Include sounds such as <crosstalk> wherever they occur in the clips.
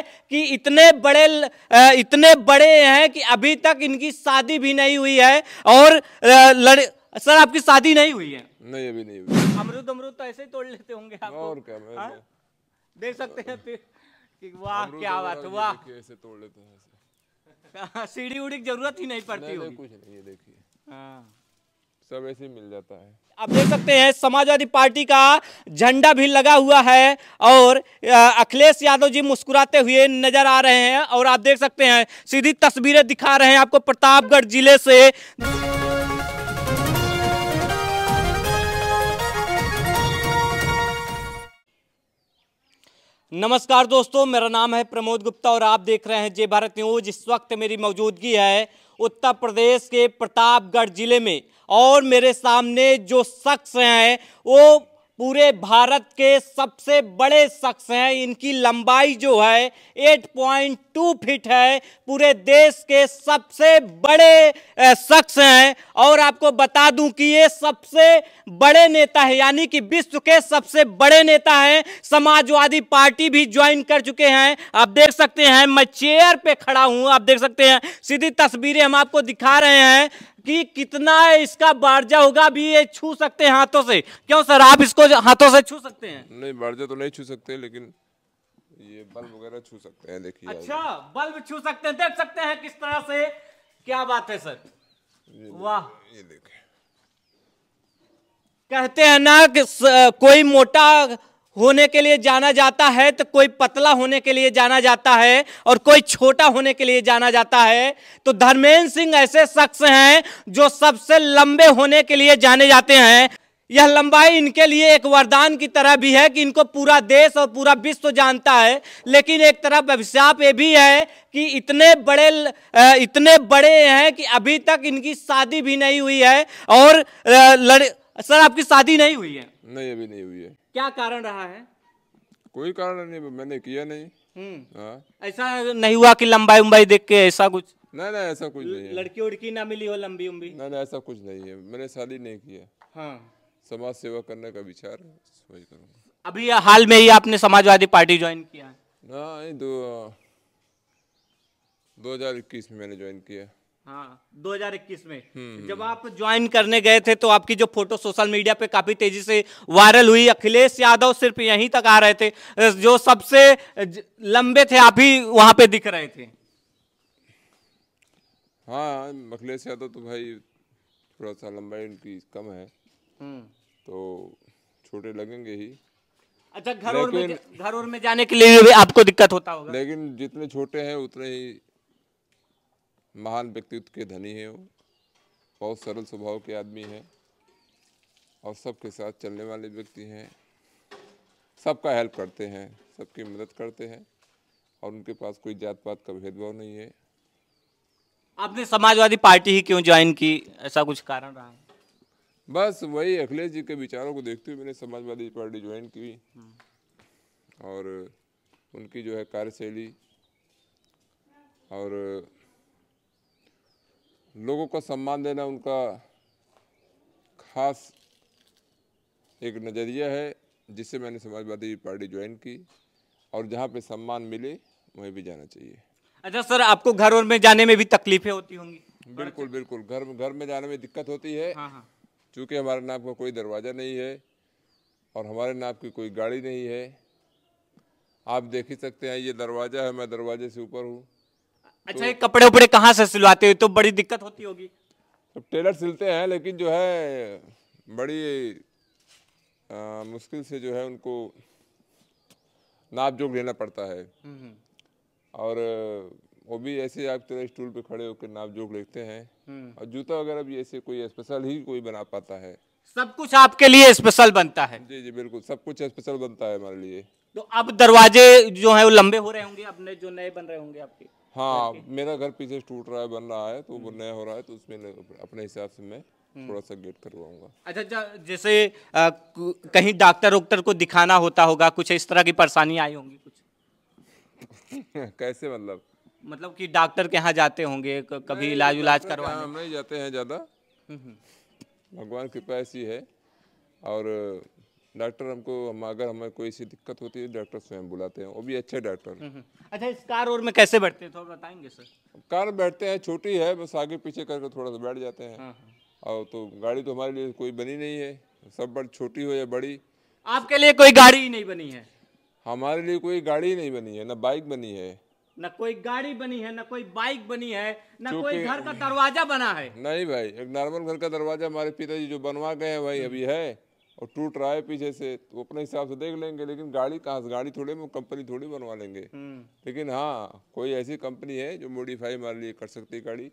कि इतने बड़े इतने बड़े हैं कि अभी तक इनकी शादी भी नहीं हुई है और लड़ सर आपकी शादी नहीं हुई है नहीं अभी नहीं हुई अमरुद अमरुद तो ऐसे ही तोड़ लेते होंगे आप और क्या हाँ? मैं देख सकते हैं फिर कि वाह क्या बात वाह ऐसे तोड़ लेते हैं हाँ, सीढ़ी उड़ी की जरूरत ही नहीं पड़ती होगी कुछ नहीं देखिए हाँ सब ऐसे मिल जाता है आप देख सकते हैं समाजवादी पार्टी का झंडा भी लगा हुआ है और अखिलेश यादव जी मुस्कुराते हुए नजर आ रहे हैं और आप देख सकते हैं सीधी तस्वीरें दिखा रहे हैं आपको प्रतापगढ़ जिले से नमस्कार दोस्तों मेरा नाम है प्रमोद गुप्ता और आप देख रहे हैं जय भारत न्यूज इस वक्त मेरी मौजूदगी है उत्तर प्रदेश के प्रतापगढ़ जिले में और मेरे सामने जो शख्स हैं वो पूरे भारत के सबसे बड़े शख्स हैं इनकी लंबाई जो है 8.2 फीट है पूरे देश के सबसे बड़े शख्स हैं और आपको बता दूं कि ये सबसे बड़े नेता है यानी कि विश्व के सबसे बड़े नेता हैं समाजवादी पार्टी भी ज्वाइन कर चुके हैं आप देख सकते हैं मैं चेयर पे खड़ा हूं आप देख सकते हैं सीधी तस्वीरें हम आपको दिखा रहे हैं कि कितना इसका बारजा होगा अभी ये छू सकते हैं हाथों से क्यों सर आप इसको हाथों से छू सकते हैं नहीं बारजा तो नहीं छू सकते लेकिन ये बल्ब वगैरह छू सकते हैं देखिए अच्छा बल्ब छू सकते हैं देख सकते हैं किस तरह से क्या बात है सर वाह ये देखे कहते हैं ना कि कोई मोटा होने के लिए जाना जाता है तो कोई पतला होने के लिए जाना जाता है और कोई छोटा होने के लिए जाना जाता है तो धर्मेंद्र सिंह ऐसे शख्स हैं जो सबसे लंबे होने के लिए जाने जाते हैं यह लंबाई इनके लिए एक वरदान की तरह भी है कि इनको पूरा देश और पूरा विश्व जानता है लेकिन एक तरफ अभिशाप ये भी है कि इतने बड़े इतने बड़े हैं कि अभी तक इनकी शादी भी नहीं हुई है और लड़ सर आपकी शादी नहीं हुई है नहीं अभी नहीं हुई है क्या कारण रहा है कोई कारण नहीं मैंने किया नहीं हम्म। हाँ। ऐसा नहीं हुआ कि लंबाई उम्बाई देख के ऐसा कुछ नहीं नहीं ऐसा कुछ नहीं है लड़की उड़की ना मिली हो लंबी उम्बी नहीं नहीं ऐसा कुछ नहीं है मैंने शादी नहीं किया हाँ समाज सेवा करने का विचार अभी हाल में ही आपने समाजवादी पार्टी ज्वाइन किया है हाँ, दो हजार इक्कीस में मैंने ज्वाइन किया हाँ 2021 में हम्म। जब आप ज्वाइन करने गए थे तो आपकी जो फोटो सोशल मीडिया पे काफी तेजी से वायरल हुई अखिलेश यादव सिर्फ यहीं तक आ रहे थे जो सबसे लंबे थे आप ही वहां पे दिख रहे थे हाँ अखिलेश यादव तो भाई थोड़ा सा लंबाई इनकी कम है हम्म। तो छोटे लगेंगे ही अच्छा घर और में घर और में जाने के लिए भी आपको दिक्कत होता होगा लेकिन जितने छोटे हैं उतने ही महान व्यक्तित्व के धनी हैं वो बहुत सरल स्वभाव के आदमी हैं और सबके साथ चलने वाले व्यक्ति हैं सबका हेल्प करते हैं सबकी मदद करते हैं और उनके पास कोई जात पात का भेदभाव नहीं है आपने समाजवादी पार्टी ही क्यों ज्वाइन की ऐसा कुछ कारण रहा बस वही अखिलेश जी के विचारों को देखते हुए मैंने समाजवादी पार्टी ज्वाइन की और उनकी जो है कार्यशैली और लोगों को सम्मान देना उनका खास एक नज़रिया है जिससे मैंने समाजवादी पार्टी ज्वाइन की और जहाँ पे सम्मान मिले वहीं भी जाना चाहिए अच्छा सर आपको घर और में जाने में भी तकलीफें होती होंगी बिल्कुल बिल्कुल घर घर में जाने में दिक्कत होती है हाँ हाँ। चूँकि हमारे नाम का कोई दरवाज़ा नहीं है और हमारे नाम की कोई गाड़ी नहीं है आप देख ही सकते हैं ये दरवाज़ा है मैं दरवाजे से ऊपर हूँ अच्छा ये कपड़े उपड़े कहाँ से सिलवाते हो तो बड़ी दिक्कत होती होगी अब तो टेलर सिलते हैं लेकिन जो है बड़ी आ, मुश्किल से जो है उनको नाप जोक लेना पड़ता है हम्म। और वो भी ऐसे आप तरह स्टूल पे खड़े होकर नाप जोक लेते हैं हम्म। और जूता वगैरह भी ऐसे कोई स्पेशल ही कोई बना पाता है सब कुछ आपके लिए स्पेशल बनता है जी जी बिल्कुल सब कुछ स्पेशल बनता है हमारे लिए तो अब दरवाजे जो है वो लंबे हो रहे होंगे अपने जो नए बन रहे होंगे आपके हाँ मेरा घर पीछे टूट रहा है बन रहा है तो वो नया हो रहा है तो उसमें अपने हिसाब से मैं हम्म। थोड़ा सा गेट करवाऊंगा अच्छा, अच्छा जैसे आ, कहीं डॉक्टर वोक्टर को दिखाना होता होगा कुछ इस तरह की परेशानी आई होंगी कुछ <laughs> कैसे मतलब मतलब कि डॉक्टर के यहाँ जाते होंगे कभी इलाज उलाज करवा जाते हैं ज़्यादा हम्म, हम्म। भगवान कृपा ऐसी है और डॉक्टर हमको हम अगर हमें कोई सी दिक्कत होती है डॉक्टर स्वयं बुलाते हैं वो भी अच्छे डॉक्टर हम्म, हम्म। अच्छा इस कार और में कैसे बैठते हैं थोड़ा बताएंगे सर कार बैठते हैं छोटी है बस आगे पीछे करके थोड़ा सा बैठ जाते हैं हाँ, हाँ। और तो गाड़ी तो हमारे लिए कोई बनी नहीं है सब बड़ी छोटी हो या बड़ी आपके लिए कोई गाड़ी ही नहीं बनी है हमारे लिए कोई गाड़ी नहीं बनी है ना बाइक बनी है न कोई गाड़ी बनी है न कोई बाइक बनी है न कोई घर का दरवाजा बना है नहीं भाई एक नॉर्मल घर का दरवाजा हमारे पिताजी जो बनवा गए हैं भाई अभी है और टू ट्राई पी जैसे तो अपने हिसाब से देख लेंगे लेकिन गाड़ी कहाँ से गाड़ी थोड़ी में कंपनी थोड़ी बनवा लेंगे हम्म। लेकिन हाँ कोई ऐसी कंपनी है जो मोडिफाई हमारे लिए कर सकती है गाड़ी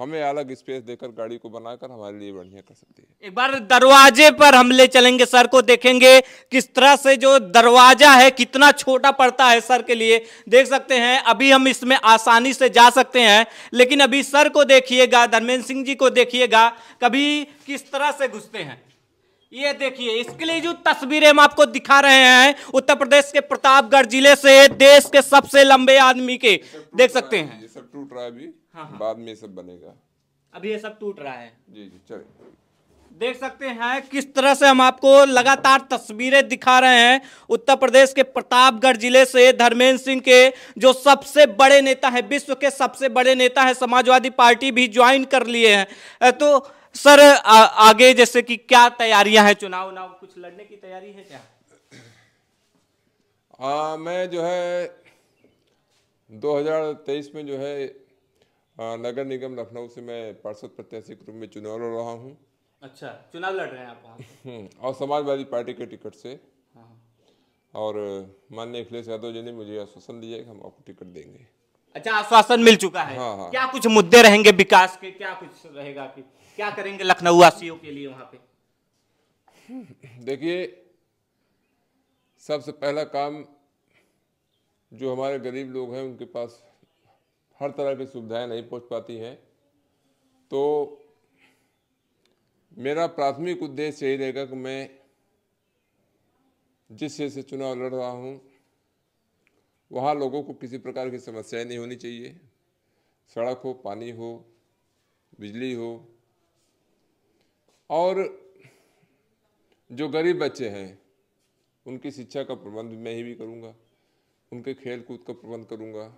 हमें अलग स्पेस देकर गाड़ी को बनाकर हमारे लिए बढ़िया कर सकती है एक बार दरवाजे पर हम ले चलेंगे सर को देखेंगे किस तरह से जो दरवाजा है कितना छोटा पड़ता है सर के लिए देख सकते हैं अभी हम इसमें आसानी से जा सकते हैं लेकिन अभी सर को देखिएगा धर्मेंद्र सिंह जी को देखिएगा कभी किस तरह से घुसते हैं ये देखिए इसके लिए जो तस्वीरें हम आपको दिखा रहे हैं उत्तर प्रदेश के प्रतापगढ़ जिले से देश के सबसे लंबे आदमी के देख सकते हैं ये सब टूट रहा है अभी हाँ, हा। बाद में सब बनेगा अभी ये सब टूट रहा है जी जी चलिए देख सकते हैं किस तरह से हम आपको लगातार तस्वीरें दिखा रहे हैं उत्तर प्रदेश के प्रतापगढ़ जिले से धर्मेंद्र सिंह के जो सबसे बड़े नेता हैं विश्व के सबसे बड़े नेता हैं समाजवादी पार्टी भी ज्वाइन कर लिए हैं तो सर आ, आगे जैसे कि क्या तैयारियां हैं चुनाव उनाव कुछ लड़ने की तैयारी है क्या आ, मैं जो है 2023 में जो है नगर निगम लखनऊ से मैं पार्षद प्रत्याशी के रूप में चुनाव लड़ रहा हूँ अच्छा चुनाव लड़ रहे हैं आप हम्म, और समाजवादी पार्टी के टिकट से हाँ। और माननीय अखिलेश यादव जी ने मुझे आश्वासन दिया कि हम आपको टिकट देंगे अच्छा आश्वासन मिल चुका है हाँ, हाँ। क्या कुछ मुद्दे रहेंगे विकास के क्या कुछ रहेगा कि क्या करेंगे लखनऊ वासियों के लिए वहाँ पे देखिए सबसे पहला काम जो हमारे गरीब लोग हैं उनके पास हर तरह की सुविधाएं नहीं पहुंच पाती हैं तो मेरा प्राथमिक उद्देश्य यही रहेगा कि मैं जिस से चुनाव लड़ रहा हूं वहाँ लोगों को किसी प्रकार की समस्याएं नहीं होनी चाहिए सड़क हो पानी हो बिजली हो और जो गरीब बच्चे हैं उनकी शिक्षा का प्रबंध मैं ही भी करूँगा उनके खेल कूद का प्रबंध करूँगा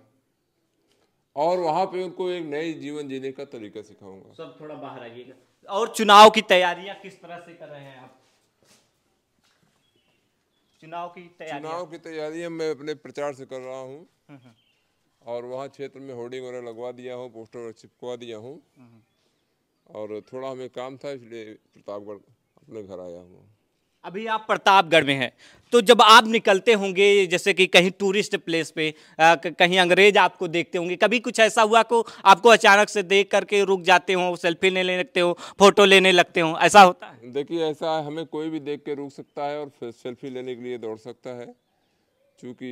और वहाँ पे उनको एक नए जीवन जीने का तरीका सिखाऊंगा सब थोड़ा बाहर आइएगा और चुनाव की तैयारियां किस तरह से कर रहे हैं आप चुनाव की तैयारी चुनाव की तैयारियां मैं अपने प्रचार से कर रहा हूँ हम्म, हम्म। और वहाँ क्षेत्र में होर्डिंग वगैरह लगवा दिया हूँ पोस्टर चिपकवा दिया हूँ हम्म, और थोड़ा हमें काम था इसलिए प्रतापगढ़ अपने घर आया हूँ अभी आप प्रतापगढ़ में हैं तो जब आप निकलते होंगे जैसे कि कहीं टूरिस्ट प्लेस पे आ, कहीं अंग्रेज आपको देखते होंगे कभी कुछ ऐसा हुआ को आपको अचानक से देख करके रुक जाते हो सेल्फी लेने लगते हो फोटो लेने लगते हो ऐसा होता है देखिए ऐसा हमें कोई भी देख के रुक सकता है और सेल्फी लेने के लिए दौड़ सकता है चूँकि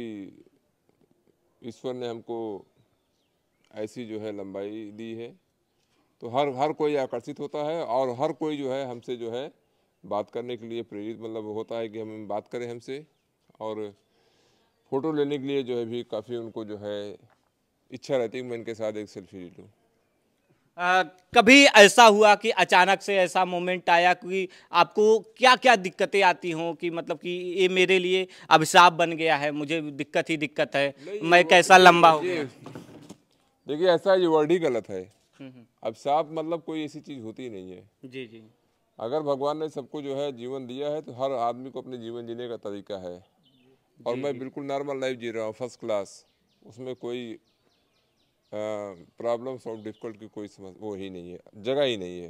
ईश्वर ने हमको ऐसी जो है लंबाई दी है तो हर हर कोई आकर्षित होता है और हर कोई जो है हमसे जो है बात करने के लिए प्रेरित मतलब होता है कि हम बात करें हमसे और फ़ोटो लेने के लिए जो है भी काफ़ी उनको जो है इच्छा रहती है मैं इनके साथ एक सेल्फी ले लूँ कभी ऐसा हुआ कि अचानक से ऐसा मोमेंट आया कि आपको क्या क्या दिक्कतें आती हों कि मतलब कि ये मेरे लिए अभिशाप बन गया है मुझे दिक्कत ही दिक्कत है मैं कैसा लंबा हूँ देखिए ऐसा ये वर्ड ही गलत है हम्म, हम्म। अभिशाप मतलब कोई ऐसी चीज़ होती नहीं है जी जी अगर भगवान ने सबको जो है जीवन दिया है तो हर आदमी को अपने जीवन जीने का तरीका है और मैं बिल्कुल नॉर्मल लाइफ जी रहा हूँ फर्स्ट क्लास उसमें कोई प्रॉब्लम्स और डिफिकल्ट की कोई समझ वो ही नहीं है जगह ही नहीं है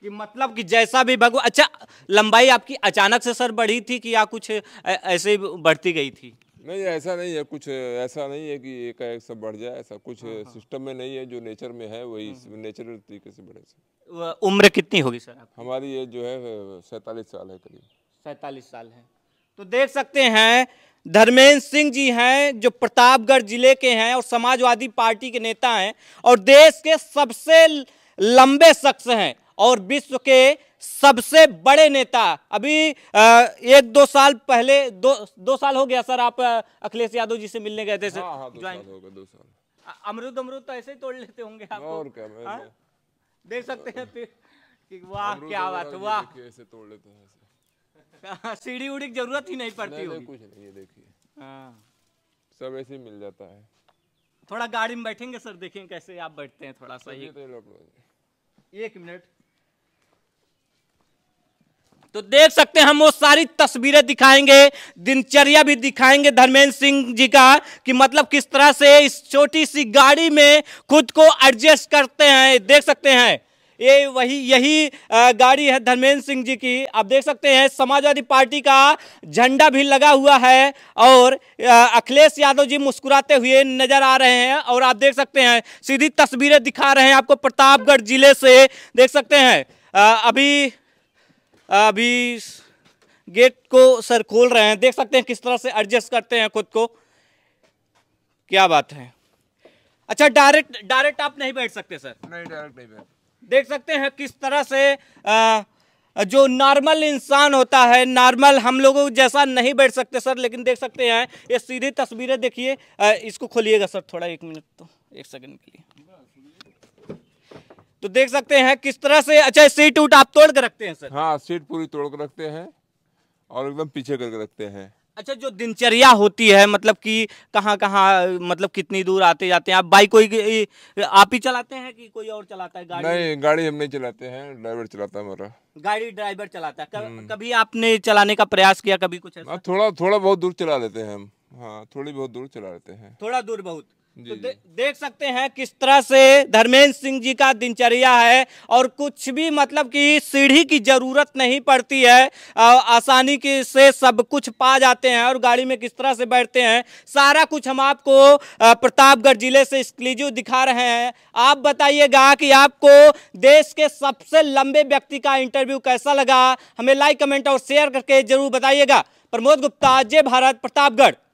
कि मतलब कि जैसा भी भगवान अच्छा लंबाई आपकी अचानक से सर बढ़ी थी कि या कुछ ऐसे बढ़ती गई थी नहीं ऐसा नहीं है कुछ ऐसा नहीं है कि एक एक सब बढ़ जाए ऐसा कुछ सिस्टम हाँ, हाँ। में नहीं है जो नेचर में है वही नेचुरल हम्म। तरीके से बढ़े उम्र कितनी होगी सर आपकी? हमारी ये जो है सैतालीस साल है करीब सैतालीस साल है तो देख सकते हैं धर्मेंद्र सिंह जी हैं जो प्रतापगढ़ जिले के हैं और समाजवादी पार्टी के नेता हैं और देश के सबसे लंबे शख्स हैं और विश्व के सबसे बड़े नेता अभी एक दो साल पहले दो दो साल हो गया सर आप अखिलेश यादव जी से मिलने गए थे सर ज्वाइन हाँ, हाँ, अमरुद अमरुद तो ऐसे ही तोड़ लेते होंगे आप और क्या हाँ? तो- देख सकते हैं फिर वाह क्या बात वाह ऐसे तोड़ लेते हैं सीढ़ी उड़ी जरूरत ही नहीं पड़ती होगी कुछ नहीं ये देखिए सब ऐसे मिल जाता है थोड़ा गाड़ी में बैठेंगे सर देखेंगे कैसे आप बैठते हैं थोड़ा सा तो एक मिनट तो देख सकते हैं हम वो सारी तस्वीरें दिखाएंगे दिनचर्या भी दिखाएंगे धर्मेंद्र सिंह जी का कि मतलब किस तरह से इस छोटी सी गाड़ी में खुद को एडजस्ट करते हैं देख सकते हैं ये वही यही गाड़ी है धर्मेंद्र सिंह जी की आप देख सकते हैं समाजवादी पार्टी का झंडा भी लगा हुआ है और अखिलेश यादव जी मुस्कुराते हुए नजर आ रहे हैं और आप देख सकते हैं सीधी तस्वीरें दिखा रहे हैं आपको प्रतापगढ़ जिले से देख सकते हैं अभी अभी गेट को सर खोल रहे हैं देख सकते हैं किस तरह से एडजस्ट करते हैं खुद को क्या बात है अच्छा डायरेक्ट डायरेक्ट आप नहीं बैठ सकते सर नहीं डायरेक्ट नहीं बैठ देख सकते हैं किस तरह से आ, जो नॉर्मल इंसान होता है नॉर्मल हम लोगों जैसा नहीं बैठ सकते सर लेकिन देख सकते हैं ये सीधी तस्वीरें देखिए इसको खोलिएगा सर थोड़ा एक मिनट तो एक सेकंड के लिए तो देख सकते हैं किस तरह से अच्छा सीट उट आप तोड़ कर रखते हैं सर हाँ सीट पूरी तोड़ कर रखते हैं और एकदम पीछे करके रखते हैं अच्छा जो दिनचर्या होती है मतलब कि कहाँ कहाँ मतलब कितनी दूर आते जाते हैं आप बाइक कोई आप ही चलाते हैं कि कोई और चलाता है गाड़ी नहीं गाड़ी हम नहीं चलाते हैं ड्राइवर चलाता है हमारा गाड़ी ड्राइवर चलाता है कर, हम्म। कभी आपने चलाने का प्रयास किया कभी कुछ ऐसा? हाँ, थोड़ा थोड़ा बहुत दूर चला लेते हैं हम हाँ थोड़ी बहुत दूर चला लेते हैं थोड़ा दूर बहुत तो दे, देख सकते हैं किस तरह से धर्मेंद्र सिंह जी का दिनचर्या है और कुछ भी मतलब कि सीढ़ी की ज़रूरत नहीं पड़ती है आ, आसानी की से सब कुछ पा जाते हैं और गाड़ी में किस तरह से बैठते हैं सारा कुछ हम आपको प्रतापगढ़ जिले से एक्सक्लूजिव दिखा रहे हैं आप बताइएगा कि आपको देश के सबसे लंबे व्यक्ति का इंटरव्यू कैसा लगा हमें लाइक कमेंट और शेयर करके जरूर बताइएगा प्रमोद गुप्ता जय भारत प्रतापगढ़